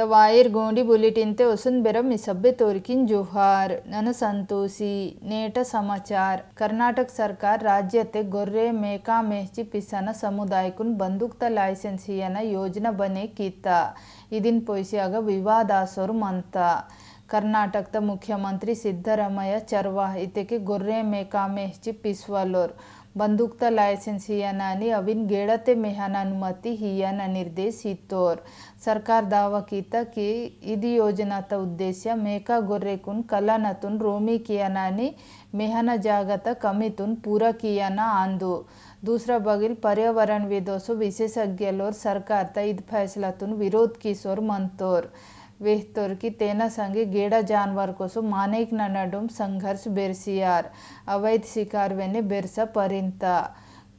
ದವಾಯಿರ್ ಗೋಂಡಿ ಬುಲೆಟಿನ್ತೆ ವಸುಂಧೆರಂ ಇಸಬ್ಬೆ ತೋರಿಕಿನ್ ಜುಹಾರ್ ನನ ಸಂತೋಷಿ ನೇಟ ಸಮಾಚಾರ್ ಕರ್ನಾಟಕ ಸರ್ಕಾರ ರಾಜ್ಯತೆ ಗೊರ್ರೆ ಮೇಕಾ ಮೇಹ್ಚಿ ಪಿಸನ ಸಮುದಾಯಕ್ಕುನ್ ಬಂದೂಕ್ತ ಲೈಸೆನ್ಸಿಯನ ಯೋಜನೆ ಬನೆ ಕೀತ ಇದನ್ ಪೊಯ್ಸಿಯಾಗ ವಿವಾದಾಸೋರು ಮಂತ ಕರ್ನಾಟಕದ ಮುಖ್ಯಮಂತ್ರಿ ಸಿದ್ದರಾಮಯ್ಯ ಚರ್ವಾ ಇತಕ್ಕೆ ಗೊರ್ರೆ ಮೇಕಾ ಮೇಹ್ಚಿ ಪಿಸ್ವಲೋರ್ बंदूकता लाइसेंस हियानानी अविन गेड़ते मेहन अनुमति हियान निर्देश हितोर सरकार दावा कीता कि इदि योजना त उद्देश्य मेका गोर्रेकुन कलानतुन रोमी कियानानी मेहन जागत कमितुन पूरा कियाना आंदो दूसरा बगिल पर्यावरण विदोसो विशेषज्ञ लोर सरकार त इद फैसला तुन विरोध किसोर मंतोर वेहतर की तेना संगी गेड़ा जानवर कोसम मानेक ननडुम संघर्ष बेरसियार अवैध शिकार वेने बेरसा परिंता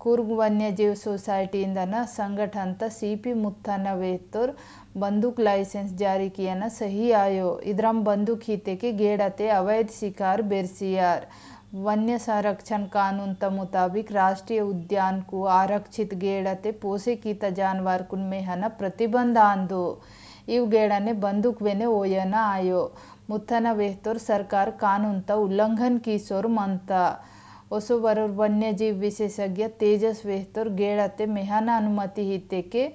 कुर्ग वन्यजीव सोसाइटी इंदना संगठन सीपी मुत्थन वेहतर बंदूक लाइसेंस जारी किया सही आयो इधरम बंदूक हीते के गेड़ते अवैध शिकार बेरसियार वन्य संरक्षण कानून त मुताबिक राष्ट्रीय उद्यान को आरक्षित गेड़ते पोसे की जानवर कुन में है प्रतिबंध आंदो ಇವುಗಳನ್ನೇ ಬಂದೂಕ್ವೇನೆ ಓಯೋನ ಆಯೋ ಮುತ್ತನ ವೇಹ್ತೋರ್ ಸರ್ಕಾರ ಕಾನೂನ್ತ ಉಲ್ಲಂಘನ್ ಕೀಸೋರು ಮಂತ ಹೊಸಬರು ವನ್ಯಜೀವಿ ವಿಶೇಷಜ್ಞ ತೇಜಸ್ ವೇಹ್ತೋರ್ ಗೇಡತೆ ಮೆಹಾನ ಅನುಮತಿ ಹಿತೆಕೆ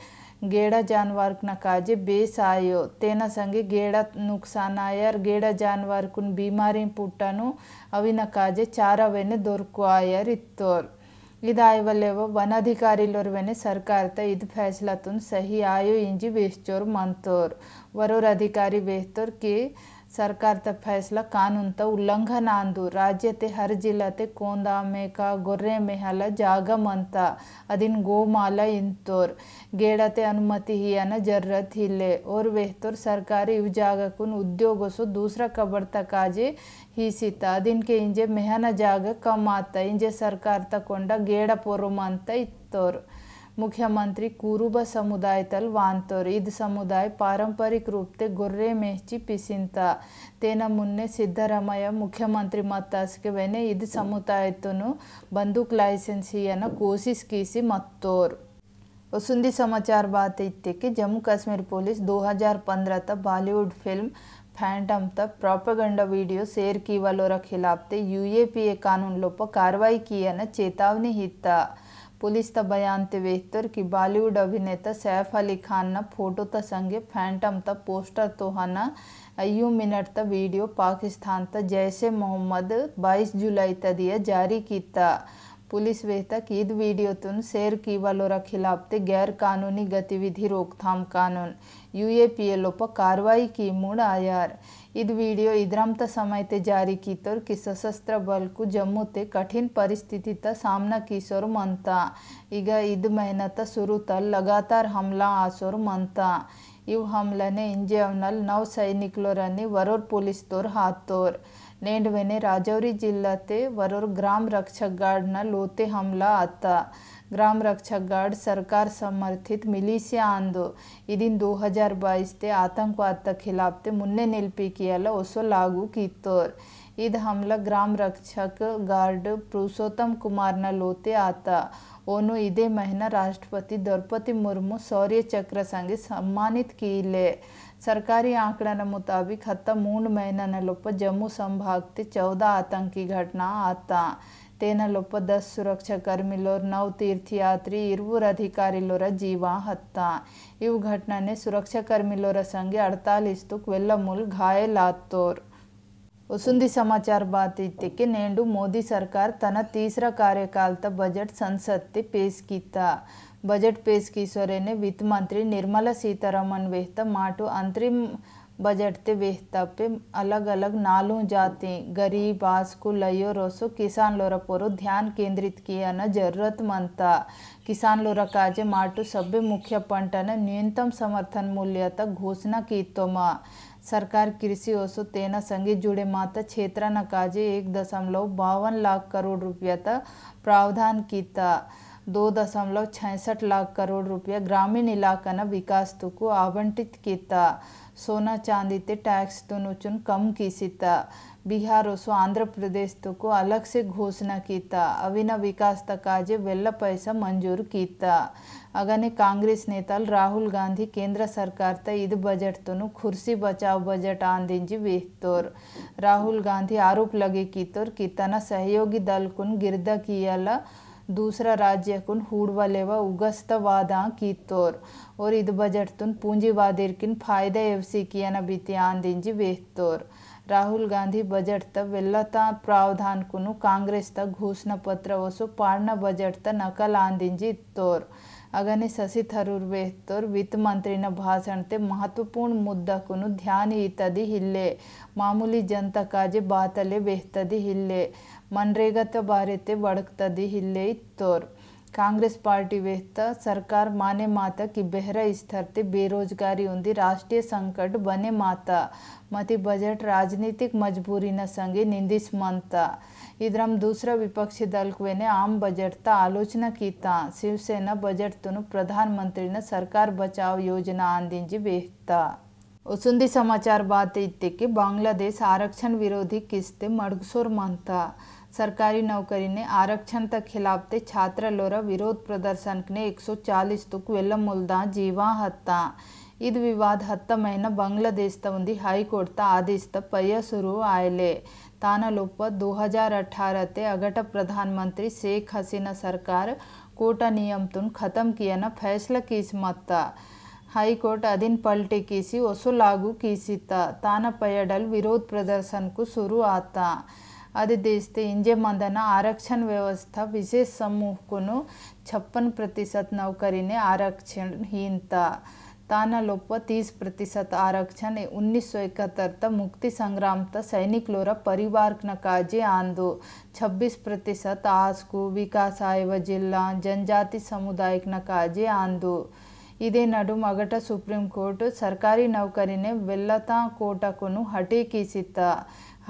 गेड़ा जानवर न काजे बेस आयो तेना संगे गेड़ा नुकसान आयार गेड़ा जानवर कुन बीमारी पुट्टनु अभी न काजे चारा वेने दोरको आयार इत्तोर ಇದಾಯವಲ್ಲೇವೋ ವನಾಧಿಕಾರಿಲೋರ್ವೇನೆ ಸರ್ಕಾರದ ಇದು ಫೇಸಲಾತುನ್ ಸಹಿ ಆಯೋ ಇಂಜಿ ಬೇಸ್ತೋರ್ ಮಂತೋರ್ ವರೋರ್ ಅಧಿಕಾರಿ ಬೇಸ್ತೋರ್ ಕಿ ಸರ್ಕಾರದ ಫೈಸಲ ಕಾನೂನು ಉಲ್ಲಂಘನ ಅಂದು ರಾಜ್ಯತೆ ಹರ ಜಿಲ್ಲಾತೆ ಕೋಂದ ಮೇಕ ಗೊರ್ರೆ ಮೆಹಲ ಜಾಗಮಂತ ಅದಿನ್ ಗೋಮಾಲ ಇಂತೋರ್ ಗೇಡತೆ ಅನುಮತಿ ಹಿಯನ ಜರ್ರತ್ ಇಲ್ಲೇ ಓರ್ ವೆಹ್ತೋರ್ ಸರ್ಕಾರಿ ಇವು ಜಾಗಕ್ಕೂ ಉದ್ಯೋಗಸು ದೂಸರ ಕಬಡ್ತ ಕಾಜಿ ಹೀಸಿತ ಅದಿನ್ಕೆ ಇಂಜೆ ಮೆಹನ ಜಾಗ ಕಮ್ಮ ಇಂಜೆ ಸರ್ಕಾರ ತಕೊಂಡ ಗೇಡ ಪೊರುಮ ಅಂತ ಇತ್ತೋರ್ मुख्यमंत्री कुरुब समुदाय तल वांतोर इद समुदाय पारंपरिक रूप ते गोर्रे मेहची पिसिंता तेन मुन्ने ಸಿದ್ದರಾಮಯ್ಯ ಮುಖ್ಯಮಂತ್ರಿ ಮತ್ತಾಸ್ಗೆ ವೆನೆ बंदूक लाइसेंस ಬಂದೂಕ್ ಲೈಸೆನ್ಸಿಯನ್ನು ಕೋಸಿಸ್ ಕೀಸಿ ಮತ್ತೋರ್ वसुंधी समाचार बात इतने कि जम्मू कश्मीर पुलिस 2015 तक बॉलीवुड फिल्म फैंटम तक प्रोपागंडा वीडियो शेयर की वालों खिलाफ ते यूएपीए कानून लोप कार्रवाई की चेतावनी हिता पुलिस त बयान वेहतर कि बॉलीवुड अभिनेता सैफ अली खान न फोटो त संगे फैंटम त पोस्टर तो हन अयू मिनट त वीडियो पाकिस्तान त जैसे मोहम्मद 22 जुलाई त दिया जारी किया पुलिस वेहतक ईद वीडियो तुन शेर की वालोरा ते गैर कानूनी गतिविधि रोकथाम कानून यू ए पी एल ओप कार्रवाई की मूड आयार ईद वीडियो इद्रामत समय ते जारी की तोर कि सशस्त्र बल को जम्मू ते कठिन परिस्थिति त सामना की सोर मनता इग इद मेहनत शुरू त लगातार हमला आसोर मनता इव हमला ने इंजवनल नौ सैनिकलोरनी वरोर पुलिस तोर हाथ तोर ನೇಂಡುವೆನೆ ರಾಜೌರಿ ಜಿಲ್ಲತೆ ವರೋರ್ ಗ್ರಾಮ ರಕ್ಷಕ ಗಾರ್ಡ್ನ ಲೋತೆ ಹಮ್ಲಾ ಆತ ग्राम रक्षक गार्ड सरकार समर्थित मिलीशिया आंदो ಇದನ್ ದೋ ಹಜಾರ್ ಬಾಯಿಸ್ತೆ ಆತಂಕವಾದ ಖಿಲಾಫ್ತೆ ಮುನ್ನೆ ನಿಲ್ಪಿಕಿಯಲ್ಲ ಒಸೋ ಲಾಗೂ ಕಿತ್ತೋರ್ ಇದು ಹಮ್ಲ ಗ್ರಾಮ ರಕ್ಷಕ ಗಾರ್ಡ್ ಪುರುಷೋತ್ತಮ್ ಕುಮಾರ್ನ ಲೋತೆ ಆತ onu ಇದೇ ಮಹಿನ राष्ट्रपति द्रौपदी मुर्मू ಶೌರ್ಯ ಚಕ್ರ ಸಂಗಿ ಸಮ್ಮಾನಿತ कीले सरकारी आंकड़ा मुताबिक हत मूड महीना लोप जम्मू संभाग से चौदह आतंकी घटना आता तेना लोप दस सुरक्षाकर्मीलोर नौ तीर्थयात्री इरवर अधिकारीलोर जीव हत्या इव घटना सुरक्षाकर्मीलोर संगे अड़तालीस तुक तो वेलमूल घायल आतोर समाचार ಸಮಾಚಾರ के ನೇಂಡು मोदी सरकार ತನ್ನ ತೀಸರ ಕಾರ್ಯಕಾಲದ ಬಜೆಟ್ ಸಂಸತ್ತಿ ಪೇಸ್ ಕೀತ ಬಜೆಟ್ ಪೇಸ್ कीसोरे ने वित्त मंत्री निर्मला सीतारमन वेहता माटू अंतरिम बजट ते वेहता पे अलग अलग नालू जाते गरीब आसकू लयो रोसो किसान लोरा पोरो ध्यान केंद्रित किया न जरूरत मनता किसान लोरा काजे माटू सभ्य मुख्य पंटन न्यूनतम समर्थन मूल्य तक घोषणा की तो सरकार कृषि ओसो तेना संगे जुड़े माता क्षेत्र नकाजे एक दशमलव बावन लाख करोड़ रुपया तक प्रावधान किया दो दशमलव छसठ लाख करोड़ रुपया ग्रामीण इलाकान विकासदू तो आवंटित किया सोना चांदी ते टैक्स चुन कम कीसिता बिहार सो आंध्र प्रदेश तो को अलग से घोषणा किया अविन विकास काजे वेल पैसा मंजूर किया अगने कांग्रेस नेता राहुल गांधी केंद्र सरकार इध बजट तो खुर्सी बचाव बजट आंदी वेतोर राहुल गांधी आरोप लगे कीतोर कितना सहयोगी दल को गिरदा कियाला दूसरा राज्य कुन हुड़वलेवा उगस्तवादा की तोर और इध बजट तुन पूंजीवादिर किन फायदा एवसी किया न बीतियां दिन जी राहुल गांधी बजट त वेल्लता प्रावधान कुनु कांग्रेस त घोषणा पत्र वसु पारना बजट त नकल आंदिन जी तोर अगने शशि थरूर वेहतोर वित्त मंत्री न भाषण ते महत्वपूर्ण मुद्दा कुनु ध्यान ही तदि हिले मामूली जनता काजे बातले वेहतदि हिले ಮನ್ರೇಗತ ಬಾರೆತೆ ಬಡಕ್ತದೆ ಇಲ್ಲೇ ಇತ್ತೋರ್ ಕಾಂಗ್ರೆಸ್ ಪಾರ್ಟಿ ವೆಹ್ತ ಸರ್ಕಾರ ಮಾನೆ ಮಾತ कि बेहरा स्तर ते बेरोजगारी उंदी राष्ट्रीय संकट बने माता मति बजट राजनीतिक मजबूरी न संगे निंदिस मनता इधरम दूसरा विपक्षी दल ने आम बजट ता आलोचना कीता शिवसेना बजट तुनु प्रधानमंत्री ने सरकार बचाव योजना आंदिंजी बेहता उसुंदी समाचार बात इत्ते कि बांग्लादेश आरक्षण विरोधी किस्ते मड़गसोर मानता સરકારી નોકરીને આરક્ષણતા ખિલાફતે છાત્રલોર વિરોધ પ્રદર્શનને એકસો ಚಾಲೀಸ್ತುಕು ಎಲ್ಲ ಮುಲ್ದ ಜೀವ ಹತ್ತ ಇದು ವಿವಾದ ಹತ್ತಮೈನ ಬಾಂಗ್ಲಾದೇಶದ ಒಂದು ಹೈಕೋರ್ಟ್ದ ಆದೇಶದ ಪಯ್ಯ ಶುರು ಆಯಲೆ ತಾನಲೊಪ್ಪ दो हज़ार अठारह ते अगट प्रधानमंत्री शेख हसीना सरकार कोटा नियम तुन खत्म किया ना फैसला किस मत हाईकोर्ट अधीन पलटी किसी वसू लागू किसी ताना पयडल विरोध प्रदर्शन को शुरू आता ಅದು ದೇಶದ ಇಂಜೆ ಮಂದನ ಆರಕ್ಷಣ ವ್ಯವಸ್ಥಾ ವಿಶೇಷ ಸಮೂಹಕ್ಕೂ छप्पन प्रतिशत नौकरीने आरक्षण हीनता तानालोप तीस प्रतिशत आरक्षण उन्नीस सौ इकहत्तर तक मुक्ति संग्राम तक सैनिक लोरा परिवार न काजे आंदो छब्बीस प्रतिशत आस्कू विकास आयव जिला जनजाति समुदाय न काजे आंदो ఇదే నడు మగట సుప్రీంకోర్టు సర్కారీ నౌకరినే వెల్లతా కోటకును హఠీకీసిత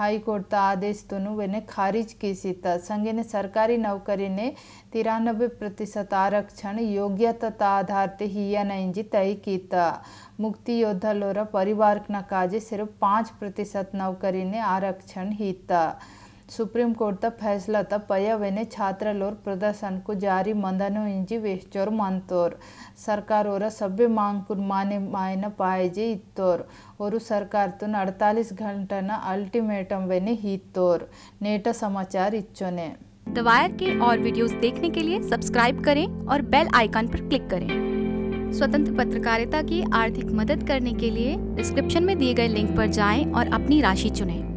हाईकोर्ट आदेश హైకోర్టు ఆదేశతోనూ వెనె ఖారిజ్ కీసిత संघे सरकारी नौकरी ने तिरानबे प्रतिशत आरक्षण योग्यता आधार से हियानजी तय किया मुक्ति योद्धा योद्धलोर परिवार काजे सिर्फ पाँच प्रतिशत नौकरी ने आरक्षण हिता ಸುಪ್ರೀಂ ಕೋರ್ಟ್ದ ಫೈಸಲಾತ ಪಯವೇನೆ ಛಾತ್ರಲೋರ್ प्रदर्शन को जारी मंदनो इंजी वेस्टोर मंतोर सरकार और सभ्य मांग को माने मायन पाएजे इतोर और सरकार तुन अड़तालीस घंटा अल्टीमेटम वेने हितोर नेटा समाचार इच्छोने दवायर के और वीडियोस देखने के लिए सब्सक्राइब करें और बेल आइकन पर क्लिक करें स्वतंत्र पत्रकारिता की आर्थिक मदद करने के लिए डिस्क्रिप्शन में दिए गए लिंक पर जाएं और अपनी राशि चुनें